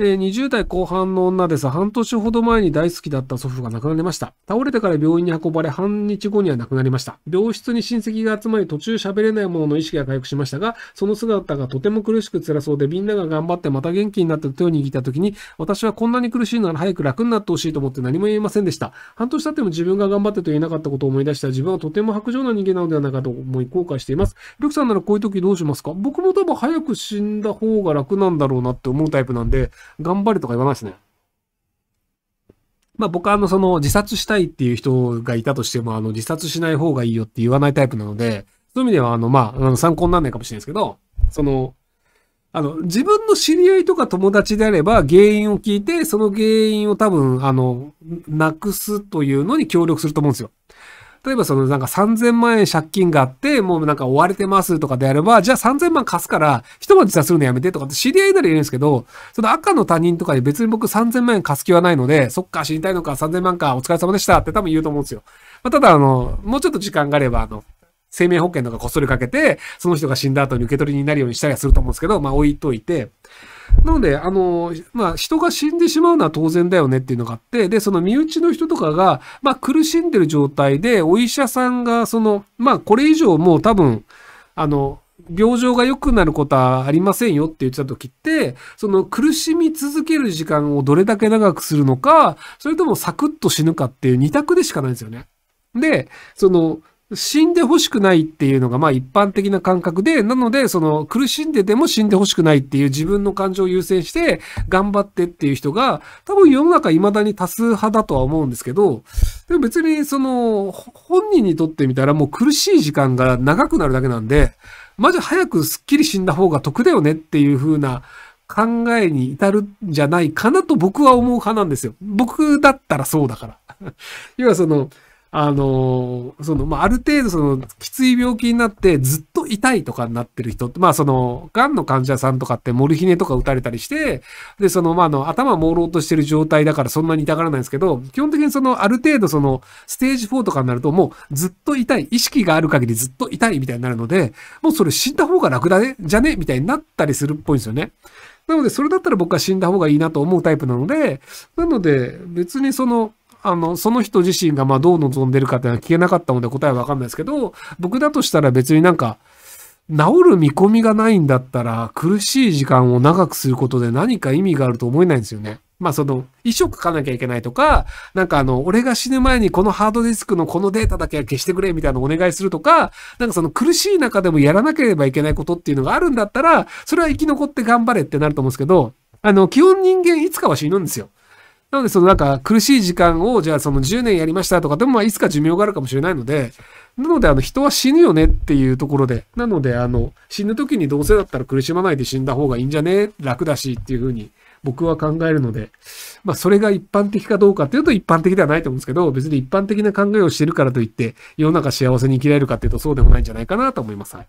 えー、20代後半の女です。半年ほど前に大好きだった祖父が亡くなりました。倒れてから病院に運ばれ、半日後には亡くなりました。病室に親戚が集まり、途中喋れないものの意識が回復しましたが、その姿がとても苦しく辛そうで、みんなが頑張ってまた元気になって手を握った時に、私はこんなに苦しいなら早く楽になってほしいと思って何も言えませんでした。半年経っても自分が頑張ってと言えなかったことを思い出した自分はとても白状な人間なのではないかと思い後悔しています。ルクさんならこういう時どうしますか僕も多分早く死んだ方が楽なんだろうなって思うタイプなんで、頑張れとか言わないですね。まあ僕はあのその自殺したいっていう人がいたとしてもあの自殺しない方がいいよって言わないタイプなので、そういう意味ではあのまあ、あの参考にならないかもしれないですけど、その、あの、自分の知り合いとか友達であれば原因を聞いて、その原因を多分、あの、なくすというのに協力すると思うんですよ。例えばそのなんか3000万円借金があって、もうなんか追われてますとかであれば、じゃあ3000万貸すから、一晩自殺するのやめてとかって知り合いなら言うんですけど、その赤の他人とかで別に僕3000万円貸す気はないので、そっか、死にたいのか、3000万か、お疲れ様でしたって多分言うと思うんですよ。まあ、ただあの、もうちょっと時間があれば、あの、生命保険とかこっそりかけて、その人が死んだ後に受け取りになるようにしたりはすると思うんですけど、まあ置いといて、なので、あの、まあ、人が死んでしまうのは当然だよねっていうのがあって、で、その身内の人とかが、まあ、苦しんでる状態で、お医者さんが、その、まあ、これ以上もう多分、あの、病状が良くなることはありませんよって言ってた時って、その苦しみ続ける時間をどれだけ長くするのか、それともサクッと死ぬかっていう二択でしかないんですよね。で、その、死んでほしくないっていうのが、まあ一般的な感覚で、なので、その苦しんでても死んでほしくないっていう自分の感情を優先して頑張ってっていう人が、多分世の中未だに多数派だとは思うんですけど、でも別にその、本人にとってみたらもう苦しい時間が長くなるだけなんで、まじ早くすっきり死んだ方が得だよねっていう風な考えに至るんじゃないかなと僕は思う派なんですよ。僕だったらそうだから。要はその、あのー、その、まあ、ある程度その、きつい病気になってずっと痛いとかになってる人って、まあ、その、癌の患者さんとかってモルヒネとか打たれたりして、で、その、まあ、あの、頭朦朧としてる状態だからそんなに痛がらないんですけど、基本的にその、ある程度その、ステージ4とかになるともうずっと痛い、意識がある限りずっと痛いみたいになるので、もうそれ死んだ方が楽だね、じゃねみたいになったりするっぽいんですよね。なので、それだったら僕は死んだ方がいいなと思うタイプなので、なので、別にその、あの、その人自身がまあどう望んでるかっていうのは聞けなかったので答えはわかんないですけど、僕だとしたら別になんか、治る見込みがないんだったら、苦しい時間を長くすることで何か意味があると思えないんですよね。まあその、遺書書かなきゃいけないとか、なんかあの、俺が死ぬ前にこのハードディスクのこのデータだけは消してくれみたいなのお願いするとか、なんかその苦しい中でもやらなければいけないことっていうのがあるんだったら、それは生き残って頑張れってなると思うんですけど、あの、基本人間いつかは死ぬんですよ。なので、そのなんか苦しい時間を、じゃあその10年やりましたとか、でもまあいつか寿命があるかもしれないので、なのであの人は死ぬよねっていうところで、なのであの死ぬ時にどうせだったら苦しまないで死んだ方がいいんじゃね楽だしっていうふうに僕は考えるので、まあそれが一般的かどうかっていうと一般的ではないと思うんですけど、別に一般的な考えをしてるからといって世の中幸せに生きられるかっていうとそうでもないんじゃないかなと思います。はい